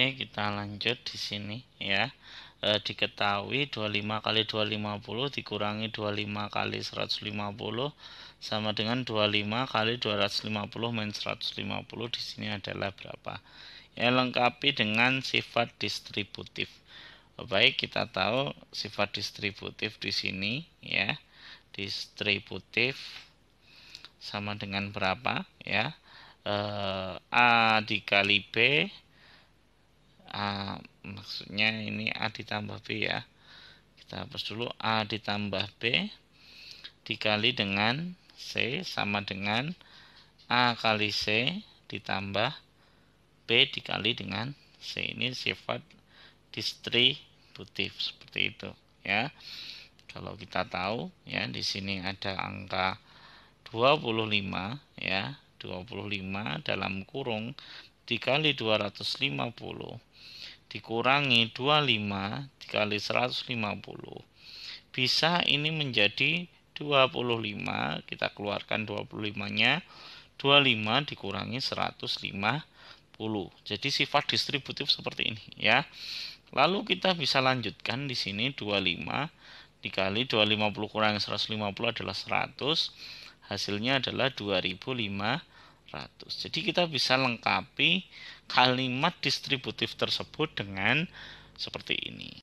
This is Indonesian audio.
okay, kita lanjut di sini ya. E, diketahui 25 kali 250 dikurangi 25 kali 150 sama dengan 25 kali 250 min 150 di sini adalah berapa? Ya, lengkapi dengan sifat distributif. Baik, kita tahu sifat distributif di sini ya. Distributif sama dengan berapa ya? E, A dikali B A maksudnya ini A ditambah B ya kita hapus dulu A ditambah B dikali dengan C sama dengan A kali C ditambah B dikali dengan C ini sifat distributif seperti itu ya kalau kita tahu ya di sini ada angka 25 ya 25 dalam kurung dikali 250 dikurangi 25 dikali 150 bisa ini menjadi 25 kita keluarkan 25 nya 25 dikurangi 150 jadi sifat distributif seperti ini ya lalu kita bisa lanjutkan di sini 25 dikali 250 kurang 150 adalah 100 hasilnya adalah 2005 100. Jadi kita bisa lengkapi kalimat distributif tersebut dengan seperti ini.